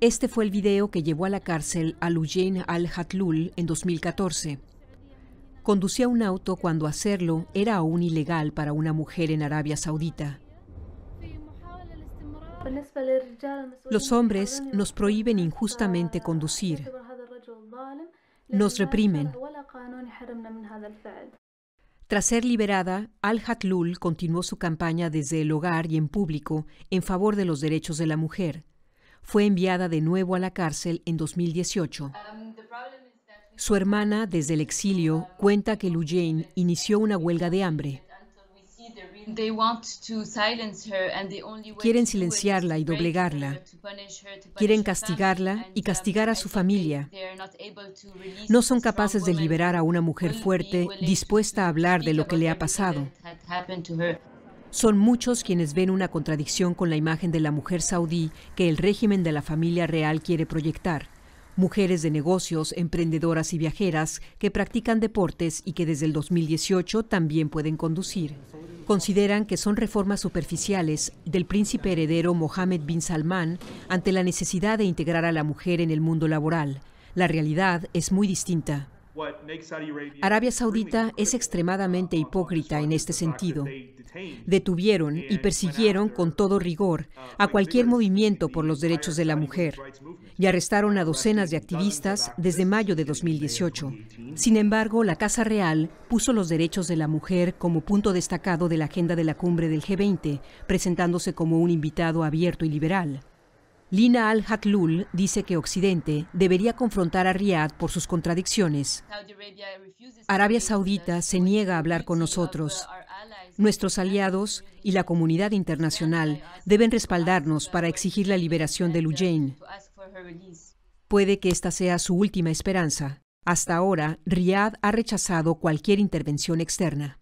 Este fue el video que llevó a la cárcel a Lujain al-Hatlul en 2014. Conducía un auto cuando hacerlo era aún ilegal para una mujer en Arabia Saudita. Los hombres nos prohíben injustamente conducir. Nos reprimen. Tras ser liberada, Al-Hatlul continuó su campaña desde el hogar y en público en favor de los derechos de la mujer fue enviada de nuevo a la cárcel en 2018. Su hermana, desde el exilio, cuenta que Jane inició una huelga de hambre. Quieren silenciarla y doblegarla. Quieren castigarla y castigar a su familia. No son capaces de liberar a una mujer fuerte dispuesta a hablar de lo que le ha pasado. Son muchos quienes ven una contradicción con la imagen de la mujer saudí que el régimen de la familia real quiere proyectar. Mujeres de negocios, emprendedoras y viajeras que practican deportes y que desde el 2018 también pueden conducir. Consideran que son reformas superficiales del príncipe heredero Mohammed bin Salman ante la necesidad de integrar a la mujer en el mundo laboral. La realidad es muy distinta. Arabia Saudita es extremadamente hipócrita en este sentido. Detuvieron y persiguieron con todo rigor uh, a cualquier movimiento por los derechos de la mujer y arrestaron a docenas de activistas desde mayo de 2018. Sin embargo, la Casa Real puso los derechos de la mujer como punto destacado de la agenda de la cumbre del G20, presentándose como un invitado abierto y liberal. Lina al-Hatlul dice que Occidente debería confrontar a Riad por sus contradicciones. Arabia Saudita se niega a hablar con nosotros. Nuestros aliados y la comunidad internacional deben respaldarnos para exigir la liberación de Lujain. Puede que esta sea su última esperanza. Hasta ahora, Riyadh ha rechazado cualquier intervención externa.